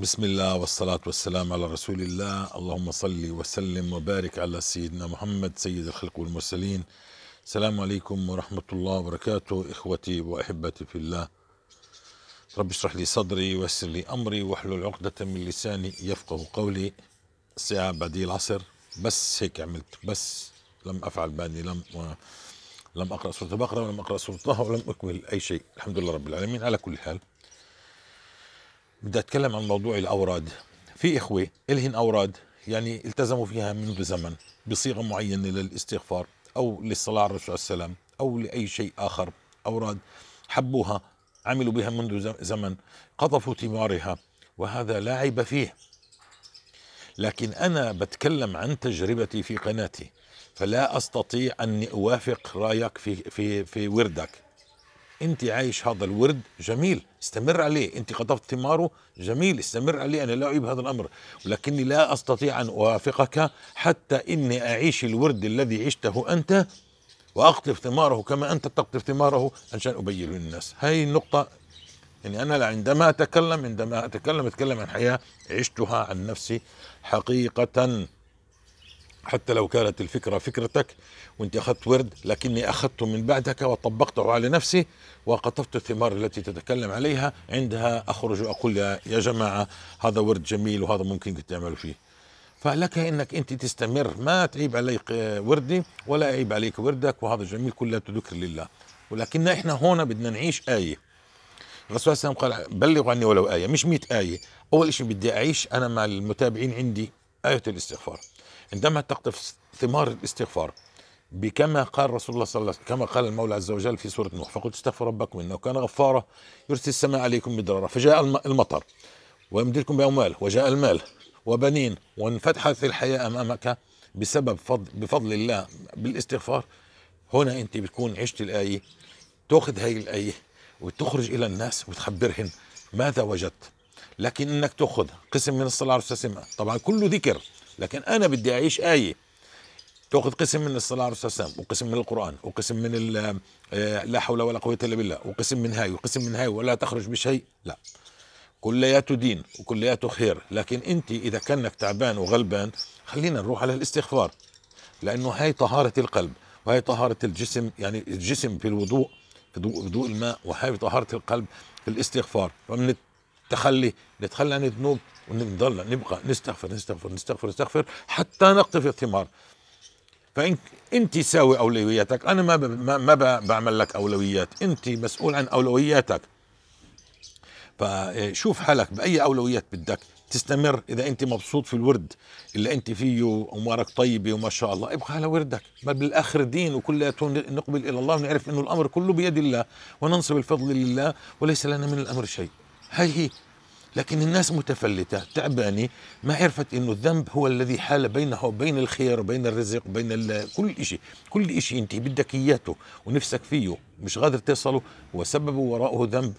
بسم الله والصلاة والسلام على رسول الله اللهم صل وسلم وبارك على سيدنا محمد سيد الخلق والمرسلين السلام عليكم ورحمة الله وبركاته إخوتي وأحبتي في الله رب اشرح لي صدري ويسر لي أمري واحلل عقدة من لساني يفقه قولي الساعة بعدي العصر بس هيك عملت بس لم أفعل باني لم و... لم أقرأ سورة البقرة ولم أقرأ سورة طه ولم أكمل أي شيء الحمد لله رب العالمين على كل حال بدي اتكلم عن موضوع الاوراد في اخوه الهن اوراد يعني التزموا فيها منذ زمن بصيغه معينه للاستغفار او للصلاه على الرسول صلى الله عليه وسلم او لاي شيء اخر اوراد حبوها عملوا بها منذ زمن قطفوا ثمارها وهذا لا عيب فيه لكن انا بتكلم عن تجربتي في قناتي فلا استطيع ان اوافق رايك في في في وردك انت عايش هذا الورد جميل استمر عليه انت قطفت ثماره جميل استمر عليه انا لا اعيب هذا الامر ولكني لا استطيع ان اوافقك حتى اني اعيش الورد الذي عشته انت واقطف ثماره كما انت تقطف ثماره عشان ابين للناس هاي النقطه يعني انا عندما اتكلم عندما اتكلم اتكلم عن حياه عشتها عن نفسي حقيقه حتى لو كانت الفكرة فكرتك وانت أخذت ورد لكني أخذته من بعدك وطبقته على نفسي وقطفت الثمار التي تتكلم عليها عندها أخرج وأقول يا جماعة هذا ورد جميل وهذا ممكن تعملوا فيه فلك انك انت تستمر ما تعيب عليك آه، وردي ولا اعيب عليك وردك وهذا جميل كله ذكر لله ولكن احنا هنا بدنا نعيش ايه الرسول صلى الله عليه وسلم قال بلغوا عني ولو ايه مش 100 ايه اول شيء بدي اعيش انا مع المتابعين عندي ايه الاستغفار عندما تقطف ثمار الاستغفار بكما قال رسول الله صلى الله عليه وسلم كما قال المولى عز وجل في سورة نوح فقلت استغفر ربكم إنه كان غفارا يرسل السماء عليكم مدرارا فجاء المطر ويمدلكم بأموال وجاء المال وبنين وانفتحت الحياة أمامك بسبب فضل بفضل الله بالاستغفار هنا أنت بتكون عشت الآية تأخذ هاي الآية وتخرج إلى الناس وتخبرهن ماذا وجدت لكن انك تاخذ قسم من الصلاه على طبعا كله ذكر لكن انا بدي اعيش ايه تاخذ قسم من الصلاه على الرسول صلى وقسم من القران وقسم من آه، لا حول ولا قوه الا بالله وقسم من هاي وقسم من هاي ولا تخرج بشيء لا كلياته دين وكلياته خير لكن انت اذا كانك تعبان وغلبان خلينا نروح على الاستغفار لانه هاي طهاره القلب وهي طهاره الجسم يعني الجسم في الوضوء في ضوء الماء وهي طهاره القلب في الاستغفار فمن تخلي نتخلى عن الذنوب ونضل نبقى نستغفر نستغفر نستغفر نستغفر حتى نقطف الثمار فان انت ساوي اولوياتك انا ما ما بعمل لك اولويات انت مسؤول عن اولوياتك فشوف حالك باي اولويات بدك تستمر اذا انت مبسوط في الورد اللي انت فيه وامورك طيبه وما شاء الله ابقى على وردك ما بالاخر دين وكلياته نقبل الى الله ونعرف انه الامر كله بيد الله وننصب الفضل لله وليس لنا من الامر شيء هاي هي لكن الناس متفلتة تعبانة ما عرفت أنه الذنب هو الذي حال بينها وبين الخير وبين الرزق وبين كل شيء كل شيء أنت بدك إياته ونفسك فيه مش قادر تصله وسبب وراءه ذنب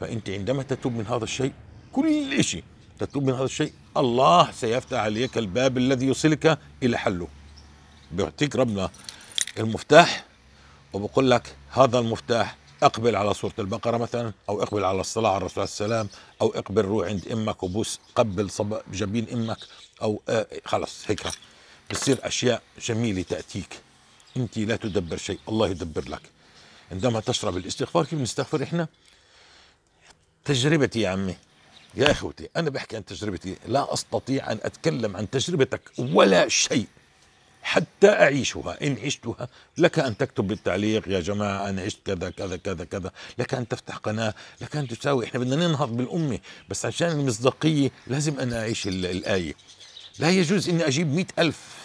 فأنت عندما تتوب من هذا الشيء كل شيء تتوب من هذا الشيء الله سيفتح عليك الباب الذي يوصلك إلى حله بيعطيك ربنا المفتاح وبقول لك هذا المفتاح اقبل على سوره البقره مثلا او اقبل على الصلاه على الرسول عليه السلام او اقبل روح عند امك وبوس قبل صب جبين امك او آه خلص هيك بتصير اشياء جميله تاتيك انت لا تدبر شيء الله يدبر لك عندما تشرب الاستغفار كيف بنستغفر احنا تجربتي يا عمي يا اخوتي انا بحكي عن تجربتي لا استطيع ان اتكلم عن تجربتك ولا شيء حتى أعيشها إن عشتها لك أن تكتب بالتعليق يا جماعة أنا عشت كذا كذا كذا كذا لك أن تفتح قناة لك أن تساوي إحنا بدنا ننهض بالأمة بس عشان المصداقية لازم أنا أعيش الآية لا يجوز إني أجيب مئة ألف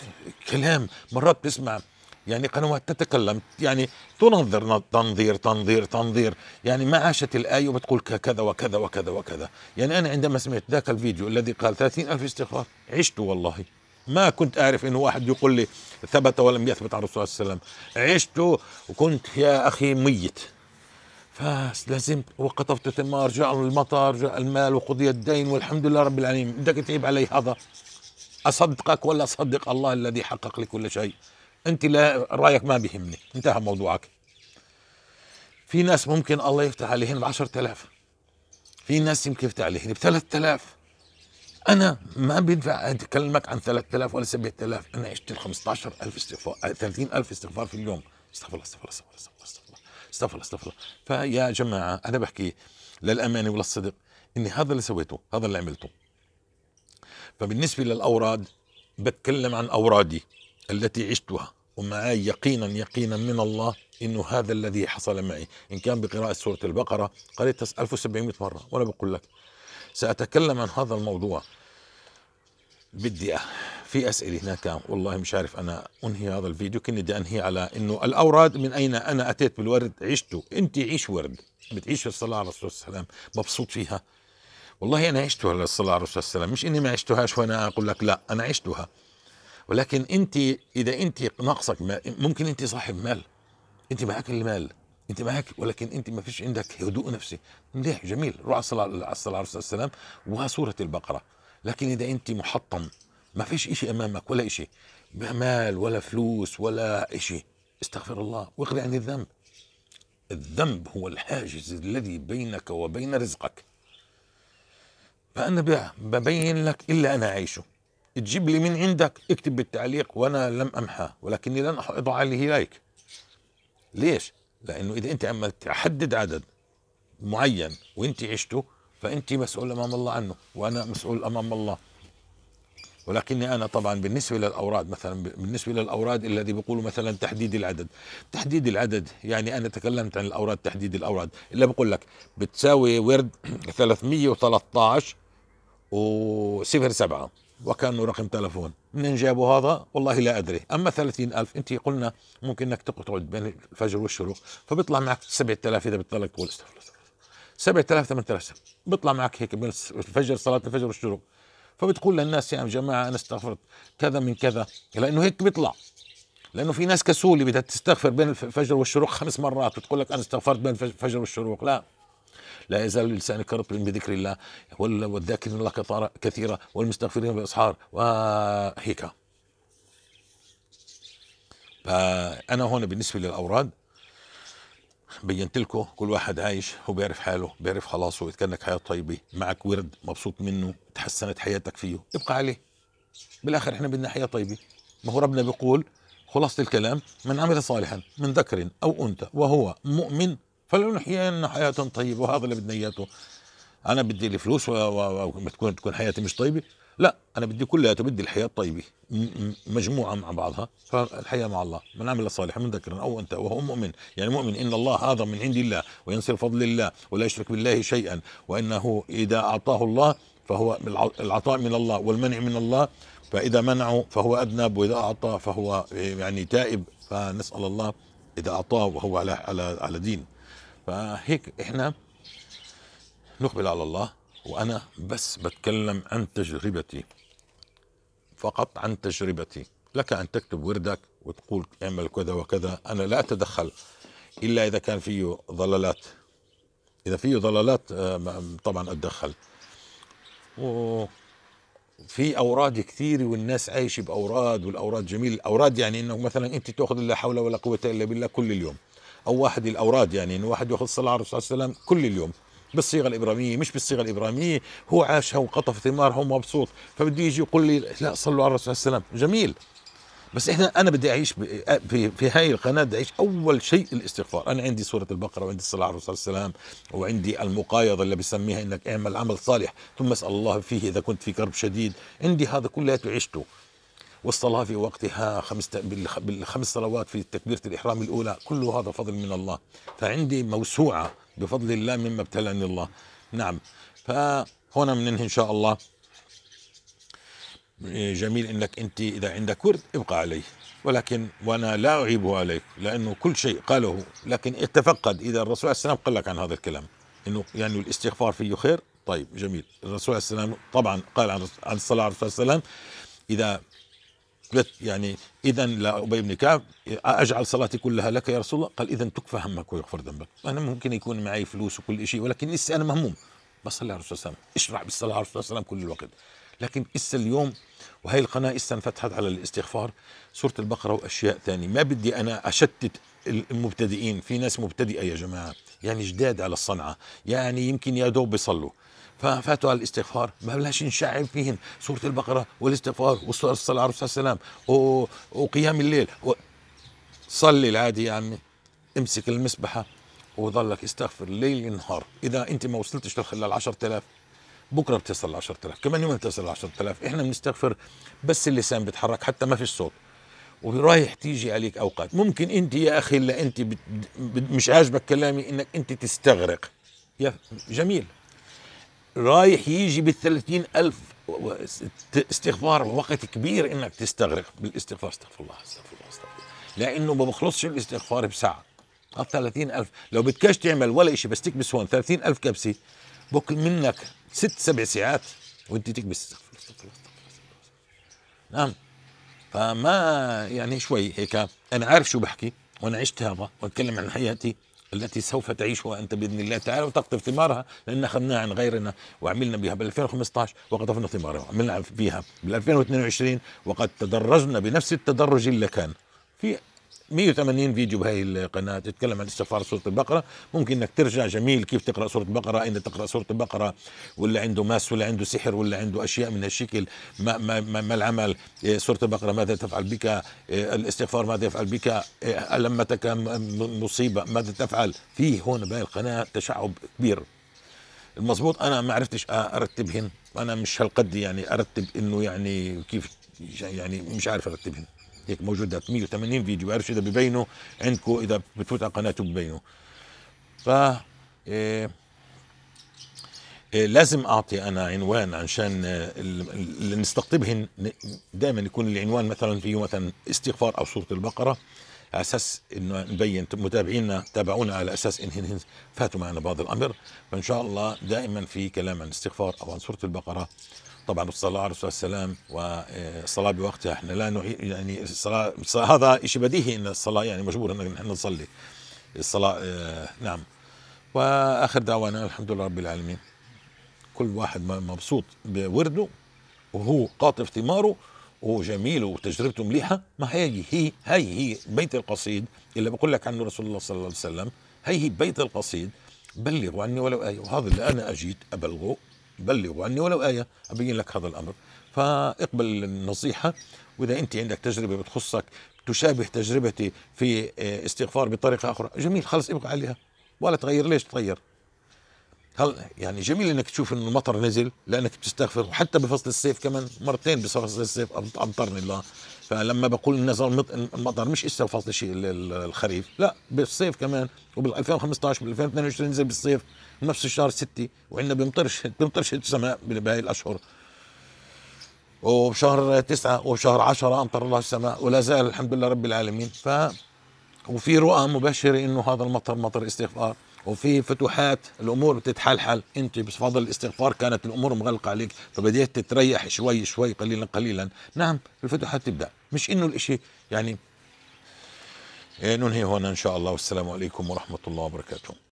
كلام مرات بتسمع يعني قنوات تتكلم يعني تنظر تنظير تنظير تنظير يعني ما عاشت الآية وبتقول كذا وكذا وكذا وكذا يعني أنا عندما سمعت ذاك الفيديو الذي قال ثلاثين ألف استغفار عشت والله ما كنت أعرف أنه واحد يقول لي ثبت ولم يثبت على الرسول صلى الله عليه وسلم عشت وكنت يا أخي ميت فلازم وقطفت ثمار جاء المطر جاء المال وقضي الدين والحمد لله رب العالمين بدك تعيب علي هذا أصدقك ولا أصدق الله الذي حقق لي كل شيء أنت لا رأيك ما بيهمني انتهى موضوعك في ناس ممكن الله يفتح عليهم ب 10000 في ناس يمكن يفتح عليهم ب 3000 انا ما بينفع اتكلمك عن 3000 ولا 7000 انا ال 15000 استغفار 30000 آه، استغفار في اليوم استغفر الله استغفر الله استغفر الله استغفر الله استغفر الله استغفر الله فيا جماعه انا بحكي للامانه وللصدق اني هذا اللي سويته هذا اللي عملته فبالنسبه للاوراد بتكلم عن اورادي التي عشتها ومعي يقينا يقينا من الله انه هذا الذي حصل معي ان كان بقراءه سوره البقره قريتها 1700 مره وانا بقول لك سأتكلم عن هذا الموضوع بدي في أسئلة هناك والله مش عارف أنا أنهي هذا الفيديو كني بدي أنهي على إنه الأوراد من أين أنا أتيت بالورد عشته أنت عيش ورد بتعيش في الصلاة على الرسول صلى الله عليه وسلم مبسوط فيها والله أنا عشتها الصلاة على الرسول صلى الله عليه وسلم مش إني ما عشتهاش وأنا أقول لك لا أنا عشتها ولكن أنت إذا أنت ناقصك ممكن أنت صاحب مال أنت معك المال انت معاك ولكن انت ما فيش عندك هدوء نفسي مليح جميل روح على الصلاه على السلام وسوره البقره لكن اذا انت محطم ما فيش شيء امامك ولا شيء لا مال ولا فلوس ولا شيء استغفر الله واقضي عن الذنب الذنب هو الحاجز الذي بينك وبين رزقك فانا ببين لك الا انا اعيشه تجيب لي من عندك اكتب بالتعليق وانا لم امحاه ولكني لن اضع عليه لايك ليش لانه اذا انت عم تحدد عدد معين وانت عشته فانت مسؤول امام الله عنه وانا مسؤول امام الله ولكني انا طبعا بالنسبه للاوراد مثلا بالنسبه للاوراد الذي بيقولوا مثلا تحديد العدد تحديد العدد يعني انا تكلمت عن الاوراد تحديد الاوراد الا بقول لك بتساوي ورد 313 و 07 وكانه رقم تلفون منين جابوا هذا والله لا ادري اما 30000 انت قلنا ممكن انك تقعد بين الفجر والشروق فبيطلع معك 7000 اذا بتضلك تقول استغفر الله 7000 8000 بيطلع معك هيك بين الفجر صلاه الفجر والشروق فبتقول للناس يا جماعه انا استغفرت كذا من كذا لانه هيك بيطلع لانه في ناس كسوله بدها تستغفر بين الفجر والشروق خمس مرات وتقول لك انا استغفرت بين الفجر والشروق لا لا يزال اللسان كرب بذكر الله والذاكرين الله كثيرا والمستغفرين بالاسحار وهيك فانا هون بالنسبه للاوراد بينت لكم كل واحد عايش هو بيعرف حاله بيعرف خلاصه يتكنك حياه طيبه معك ورد مبسوط منه تحسنت حياتك فيه ابقى عليه بالاخر احنا بدنا حياه طيبه ما هو ربنا بيقول خلاصة الكلام من عمل صالحا من ذكر أو أنثى وهو مؤمن لنا حياة طيبة وهذا اللي بدنا إياه أنا بدي الفلوس وتكون تكون حياتي مش طيبة لا أنا بدي كلها بدي الحياة الطيبة مجموعة مع بعضها فالحياة مع الله من عمل صالحا من ذكر أو أنت وهو مؤمن يعني مؤمن إن الله هذا من عند الله وينصر فضل الله ولا يشرك بالله شيئا وإنه إذا أعطاه الله فهو العطاء من الله والمنع من الله فإذا منعه فهو أذنب وإذا أعطى فهو يعني تائب فنسأل الله إذا أعطاه وهو على على على دين فهيك احنا نقبل على الله وانا بس بتكلم عن تجربتي فقط عن تجربتي لك ان تكتب وردك وتقول اعمل كذا وكذا انا لا اتدخل الا اذا كان فيه ضلالات اذا فيه ضلالات آه، طبعا اتدخل في اوراد كثير والناس عايشه باوراد والاوراد جميل الاوراد يعني انه مثلا انت تاخذ لا حول ولا قوه الا بالله كل اليوم او واحد الاوراد يعني انه واحد ياخذ صلاه على الرسول صلى الله عليه وسلم كل اليوم بالصيغه الابراميه مش بالصيغه الابراميه هو عاشها وقطف ثمارها ومبسوط فبده يجي يقول لي لا صلوا على الرسول صلى الله عليه وسلم جميل بس احنا انا بدي اعيش في في هاي القناه بدي اعيش اول شيء الاستغفار، انا عندي سوره البقره وعندي الصلاه على الرسول صلى الله عليه وسلم وعندي المقايضه اللي بسميها انك اعمل عمل صالح ثم اسال الله فيه اذا كنت في كرب شديد، عندي هذا كله عشته، والصلاة في وقتها خمس بالخمس صلوات في تكبيرة الإحرام الأولى كل هذا فضل من الله فعندي موسوعة بفضل الله مما ابتلاني الله نعم فهنا من إن شاء الله جميل انك انت اذا عندك ورد ابقى عليه ولكن وانا لا اعيبه عليك لانه كل شيء قاله لكن اتفقد اذا الرسول عليه السلام قال لك عن هذا الكلام انه يعني الاستغفار فيه خير طيب جميل الرسول عليه السلام طبعا قال عن الصلاه على الرسول عليه السلام اذا قلت يعني اذا لابي بن كعب اجعل صلاتي كلها لك يا رسول الله قال اذا تكفى همك ويغفر ذنبك انا ممكن يكون معي فلوس وكل شيء ولكن لسه انا مهموم بصلي على الرسول صلى الله عليه وسلم اشرح بالصلاه على الرسول صلى الله عليه وسلم كل الوقت لكن اسا اليوم وهي القناه اسا انفتحت على الاستغفار سوره البقره واشياء ثانيه ما بدي انا اشتت المبتدئين في ناس مبتدئه يا جماعه يعني جداد على الصنعه يعني يمكن يا دوب بيصلوا ففاتوا على الاستغفار بلاش نشعب فيهن سوره البقره والاستغفار والصلاه على الرسول صلى الله عليه وسلم وقيام الليل و... صلي العادي يا عمي امسك المسبحه وظلك استغفر ليل نهار اذا انت ما وصلتش لل 10000 بكره بتصل ل 10000 كمان يوم بتصل ل 10000 احنا بنستغفر بس اللسان بيتحرك حتى ما في صوت ورايح تيجي عليك اوقات ممكن انت يا اخي اللي انت بت... مش عاجبك كلامي انك انت تستغرق يا جميل رايح يجي بال ألف استغفار وقت كبير انك تستغرق بالاستغفار استغفر الله استغفر الله استغفر الله لانه ما بخلصش الاستغفار بساعه طب 30000 لو بدكش تعمل ولا شيء بس تكبس هون 30000 كبسه بكل منك ست سبع ساعات وانت تكبس استغفر الله استغفر الله نعم فما يعني شوي هيك انا عارف شو بحكي وانا عشت هذا واتكلم عن حياتي التي سوف تعيشها أنت بإذن الله تعالى وتقطف ثمارها لأن أخذناها عن غيرنا وعملنا بها بال 2015 وقطفنا ثمارها وعملنا بها بال 2022 وقد تدرجنا بنفس التدرج اللي كان في 180 فيديو بهاي القناه تتكلم عن استغفار سوره البقره ممكن انك ترجع جميل كيف تقرا سوره البقره اين تقرا سوره البقره ولا عنده ماس ولا عنده سحر ولا عنده اشياء من هالشكل ما, ما, ما, ما العمل إيه، سوره البقره ماذا تفعل بك إيه، الاستغفار ماذا يفعل بك إيه، المتك مصيبه ماذا تفعل في هون بهاي القناه تشعب كبير المضبوط انا ما عرفتش ارتبهن انا مش هالقد يعني ارتب انه يعني كيف يعني مش عارف ارتبهن هيك موجوده 180 فيديو بعرفش اذا ببينوا عندكم اذا بتفوت على قناته ببينوا ف إيه،, إيه لازم اعطي انا عنوان عشان آه، اللي نستقطبهن دائما يكون العنوان مثلا فيه مثلا استغفار او سوره البقره على اساس انه نبين متابعينا تابعونا على اساس انهم فاتوا معنا بعض الامر فان شاء الله دائما في كلام عن استغفار او عن سوره البقره طبعا آه، الصلاه على الرسول والسلام والصلاه بوقتها احنا لا نحي يعني الصلاه هذا شيء بديهي ان الصلاه يعني مجبور ان احنا نصلي الصلاه اه نعم واخر دعوانا الحمد لله رب العالمين كل واحد مبسوط بورده وهو قاطف ثماره وجميل وتجربته مليحه ما هي هي هي هي بيت القصيد اللي بقول لك عنه رسول الله صلى الله عليه وسلم هي هي بيت القصيد بلغوا عني ولو ايه وهذا اللي انا اجيت ابلغه بلغوا عني ولو آية أبين لك هذا الأمر فاقبل النصيحة وإذا أنت عندك تجربة بتخصك تشابه تجربتي في آه، استغفار بطريقة أخرى جميل خلص ابقى عليها ولا تغير ليش تغير هل يعني جميل انك تشوف انه المطر نزل لانك بتستغفر وحتى بفصل الصيف كمان مرتين بفصل الصيف امطرني الله فلما بقول نزل المطر مش اسا فصل الخريف لا بالصيف كمان وبال 2015 بال 2022 نزل بالصيف نفس الشهر ستة وعندنا بيمطرش بيمطرش السماء بهاي الاشهر وبشهر تسعة وبشهر عشرة أمطر الله السماء ولا زال الحمد لله رب العالمين ف وفي رؤى مبشرة إنه هذا المطر مطر استغفار وفي فتوحات الأمور بتتحلحل أنت بفضل الاستغفار كانت الأمور مغلقة عليك فبديت تتريح شوي شوي قليلا قليلا نعم الفتوحات تبدأ مش إنه الإشي يعني إيه، ننهي هنا إن شاء الله والسلام عليكم ورحمة الله وبركاته